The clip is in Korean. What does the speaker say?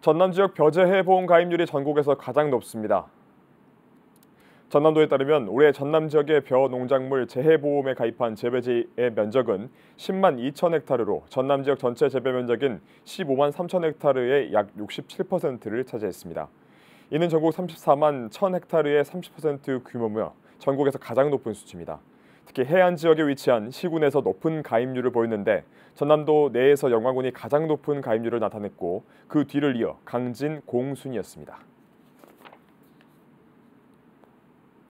전남 지역 벼재해 보험 가입률이 전국에서 가장 높습니다. 전남도에 따르면 올해 전남 지역의 벼 농작물 재해보험에 가입한 재배지의 면적은 10만 2천 헥타르로 전남 지역 전체 재배 면적인 15만 3천 헥타르의 약 67%를 차지했습니다. 이는 전국 34만 1천 헥타르의 30% 규모며 전국에서 가장 높은 수치입니다. 특히 해안 지역에 위치한 시군에서 높은 가입률을 보였는데 전남도 내에서 영광군이 가장 높은 가입률을 나타냈고 그 뒤를 이어 강진, 공순이었습니다.